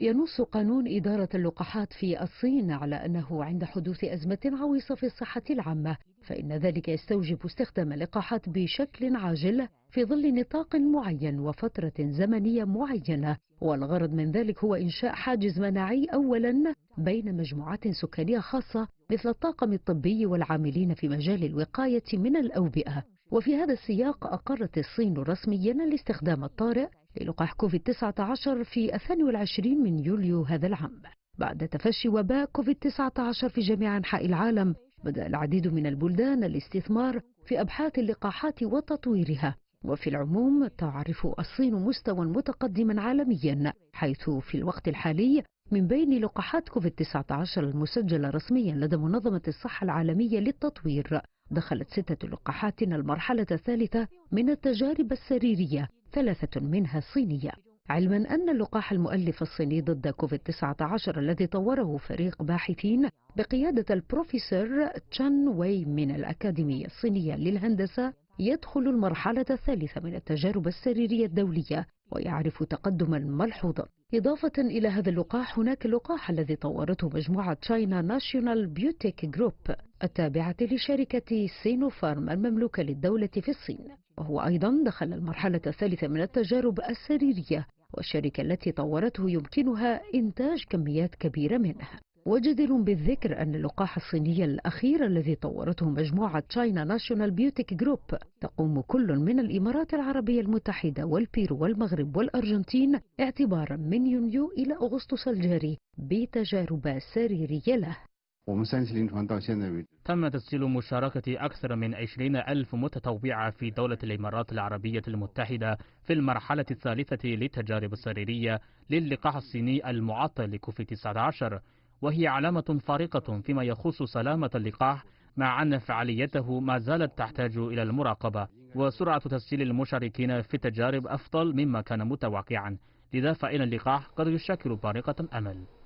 ينص قانون إدارة اللقاحات في الصين على أنه عند حدوث أزمة عويصة في الصحة العامة فإن ذلك يستوجب استخدام اللقاحات بشكل عاجل في ظل نطاق معين وفترة زمنية معينة والغرض من ذلك هو إنشاء حاجز مناعي أولا بين مجموعات سكانية خاصة مثل الطاقم الطبي والعاملين في مجال الوقاية من الأوبئة وفي هذا السياق أقرت الصين رسميا الاستخدام الطارئ للقاح كوفيد-19 في 22 من يوليو هذا العام بعد تفشي وباء كوفيد-19 في جميع أنحاء العالم بدأ العديد من البلدان الاستثمار في أبحاث اللقاحات وتطويرها وفي العموم تعرف الصين مستوى متقدما عالميا حيث في الوقت الحالي من بين لقاحات كوفيد-19 المسجلة رسميا لدى منظمة الصحة العالمية للتطوير دخلت ستة لقاحات المرحلة الثالثة من التجارب السريرية ثلاثة منها صينية علما أن اللقاح المؤلف الصيني ضد كوفيد-19 الذي طوره فريق باحثين بقيادة البروفيسور تشان وي من الأكاديمية الصينية للهندسة يدخل المرحلة الثالثة من التجارب السريرية الدولية ويعرف تقدما ملحوظا إضافة إلى هذا اللقاح هناك اللقاح الذي طورته مجموعة تشاينا ناشيونال بيوتيك جروب التابعة لشركة سينوفارم المملوكة للدولة في الصين وهو أيضا دخل المرحلة الثالثة من التجارب السريرية والشركة التي طورته يمكنها إنتاج كميات كبيرة منها وجدير بالذكر أن اللقاح الصيني الأخير الذي طورته مجموعة تشاينا ناشونال بيوتيك جروب تقوم كل من الإمارات العربية المتحدة والبيرو والمغرب والأرجنتين اعتبارا من يونيو إلى أغسطس الجاري بتجارب سريرية له تم تسجيل مشاركة أكثر من 20 ألف متطوع في دولة الإمارات العربية المتحدة في المرحلة الثالثة للتجارب السريرية للقاح الصيني المعطل لكوفيد 19 وهي علامة فارقة فيما يخص سلامة اللقاح مع أن فعاليته ما زالت تحتاج إلى المراقبة وسرعة تسجيل المشاركين في التجارب أفضل مما كان متوقعا لذا فإن اللقاح قد يشكل بارقة أمل